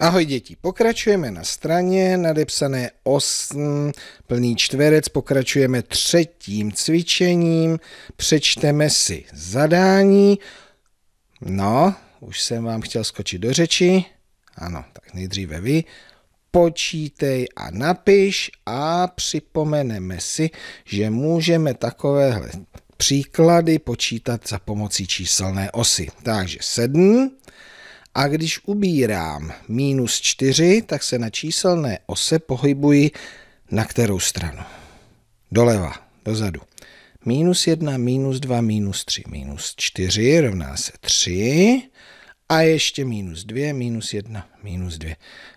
Ahoj děti, pokračujeme na straně nadepsané 8, plný čtverec, pokračujeme třetím cvičením, přečteme si zadání. No, už jsem vám chtěl skočit do řeči. Ano, tak nejdříve vy. Počítej a napiš a připomeneme si, že můžeme takovéhle příklady počítat za pomocí číselné osy. Takže sedm. A když ubírám minus 4, tak se na číselné ose pohybuji na kterou stranu? Doleva, dozadu. Minus 1, minus 2, minus 3, minus 4 rovná se 3. A ještě minus 2, minus 1, minus 2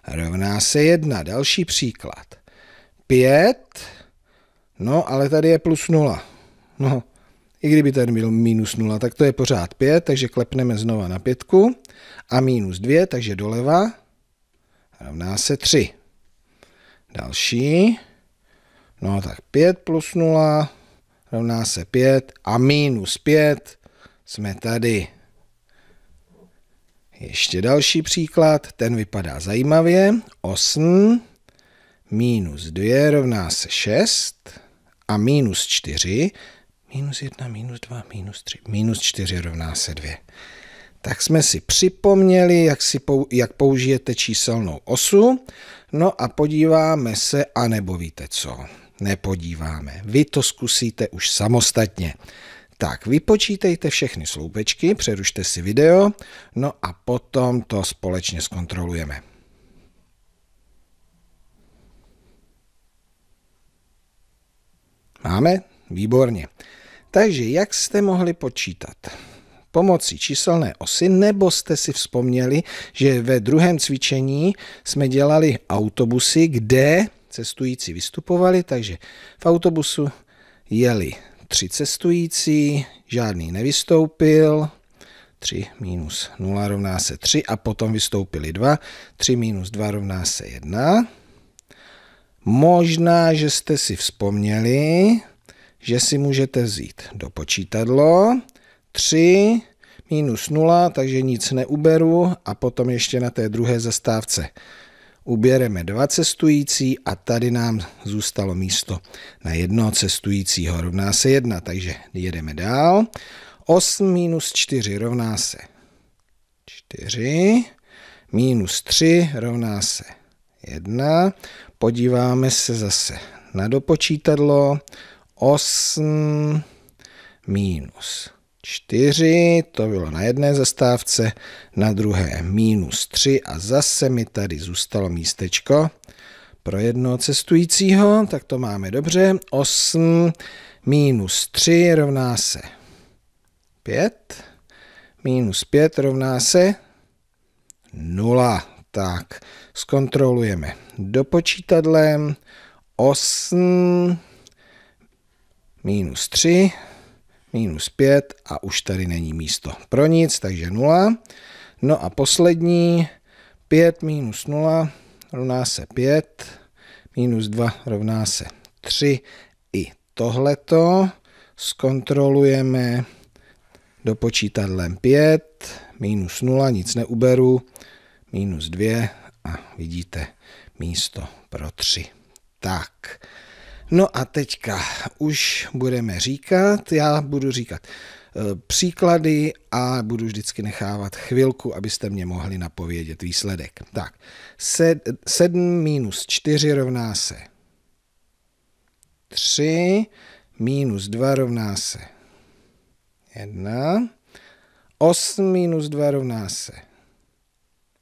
rovná se 1. Další příklad. 5, no ale tady je plus 0. No, i kdyby ten byl minus 0, tak to je pořád 5, takže klepneme znova na 5 A minus 2, takže doleva rovná se 3. Další. No tak 5 plus 0 rovná se 5 a minus 5 jsme tady. Ještě další příklad, ten vypadá zajímavě. 8 minus 2 rovná se 6 a minus 4 Minus jedna, minus dva, minus tři, minus čtyři rovná se dvě. Tak jsme si připomněli, jak, si pou, jak použijete číselnou osu. No a podíváme se, anebo víte co? Nepodíváme. Vy to zkusíte už samostatně. Tak, vypočítejte všechny sloupečky, přerušte si video, no a potom to společně zkontrolujeme. Máme? Výborně. Takže jak jste mohli počítat? Pomocí číselné osy, nebo jste si vzpomněli, že ve druhém cvičení jsme dělali autobusy, kde cestující vystupovali, takže v autobusu jeli tři cestující, žádný nevystoupil, 3 minus 0 rovná se 3 a potom vystoupili 2, 3 minus 2 rovná se 1. Možná, že jste si vzpomněli, že si můžete vzít do počítadlo 3 minus 0, takže nic neuberu a potom ještě na té druhé zastávce uběreme dva cestující a tady nám zůstalo místo na jedno cestujícího, rovná se 1, takže jedeme dál. 8 minus 4 rovná se 4, minus 3 rovná se 1. Podíváme se zase na dopočítadlo. 8 minus 4, to bylo na jedné zastávce, na druhé minus 3 a zase mi tady zůstalo místečko pro jednoho cestujícího, tak to máme dobře. 8 minus 3 rovná se 5, minus 5 rovná se 0. Tak, zkontrolujeme dopočítadlem 8 minus 3, minus 5 a už tady není místo pro nic, takže 0. No a poslední, 5 minus 0 rovná se 5, minus 2 rovná se 3. I tohleto zkontrolujeme do počítadlem 5, minus 0, nic neuberu, minus 2 a vidíte místo pro 3. Tak. No a teďka už budeme říkat, já budu říkat eh, příklady a budu vždycky nechávat chvilku, abyste mě mohli napovědět výsledek. Tak, 7 minus 4 rovná se 3, minus 2 rovná se 1, 8 minus 2 rovná se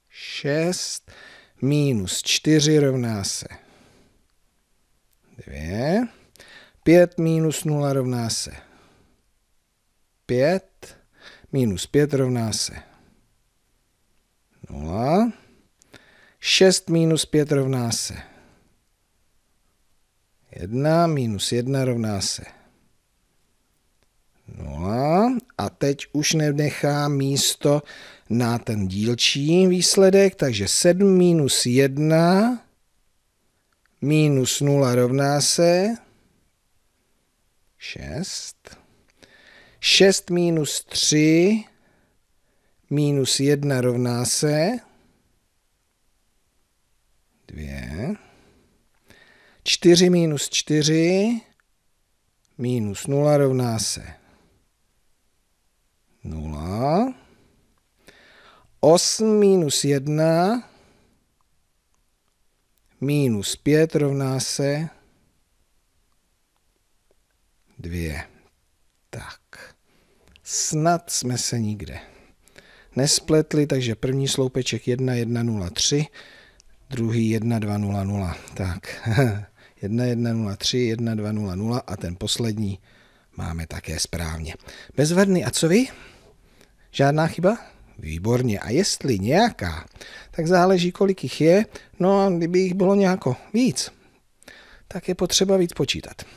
6, minus 4 rovná se 2. 5 minus 0 rovná se 5. Minus 5 rovná se 0. 6 minus 5 rovná se 1. Minus 1 rovná se 0. A teď už nenechá místo na ten dílčí výsledek, takže 7 minus 1 minus 0 rovná se 6. 6 minus 3 minus 1 rovná se 2. 4 minus 4 minus 0 rovná se 0. 8 minus 1 minus 5 rovná se 2. Tak. Snad jsme se nikde nespletli, takže první sloupeček 1103, druhý 1200. Tak. 1103, 1200 a ten poslední máme také správně. Bezvadný, a co vy? Žádná chyba? Výborně. A jestli nějaká, tak záleží, kolik jich je. No a kdyby jich bylo nějako víc, tak je potřeba víc počítat.